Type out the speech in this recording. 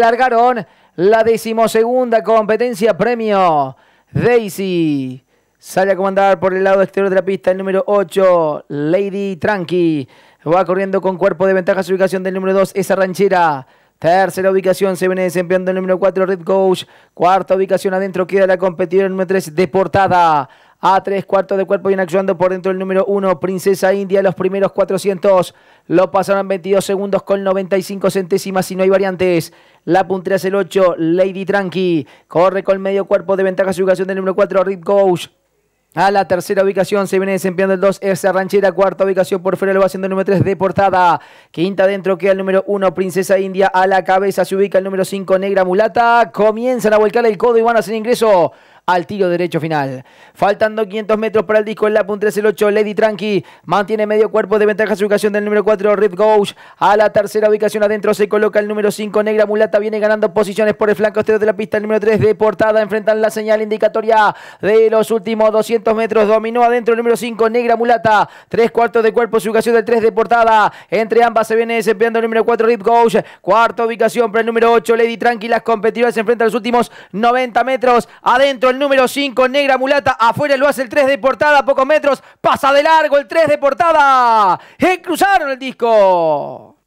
largaron la decimosegunda competencia premio. Daisy sale a comandar por el lado exterior de la pista el número 8, Lady Tranqui. Va corriendo con cuerpo de ventaja su ubicación del número 2, esa ranchera. Tercera ubicación se viene desempeñando el número 4, Red Coach, Cuarta ubicación adentro queda la competidora número 3, Deportada a tres cuartos de cuerpo viene actuando por dentro el número uno, Princesa India. Los primeros 400 lo pasaron 22 segundos con 95 centésimas y no hay variantes. La puntera es el 8, Lady Tranqui. Corre con medio cuerpo de ventaja su ubicación del número 4, Rip Coach. A la tercera ubicación se viene desempeñando el 2, Esa Ranchera. Cuarta ubicación por fuera lo va haciendo el número 3, Deportada. Quinta dentro queda el número uno, Princesa India. A la cabeza se ubica el número 5, Negra Mulata. Comienzan a volcar el codo y van a hacer ingreso al tiro derecho final. Faltando 500 metros para el disco, el 3 el 8 Lady Tranqui mantiene medio cuerpo de ventaja su ubicación del número 4, Rip gauche A la tercera ubicación adentro se coloca el número 5, Negra Mulata viene ganando posiciones por el flanco exterior de la pista, el número 3 de Portada enfrentan la señal indicatoria de los últimos 200 metros, dominó adentro el número 5, Negra Mulata, tres cuartos de cuerpo su ubicación del 3 de Portada, entre ambas se viene desempeñando el número 4, Rip Gauche. cuarta ubicación para el número 8, Lady Tranqui, las competidoras se enfrentan los últimos 90 metros, adentro número 5, Negra Mulata. Afuera lo hace el 3 de portada, a pocos metros. Pasa de largo el 3 de portada. cruzaron el disco.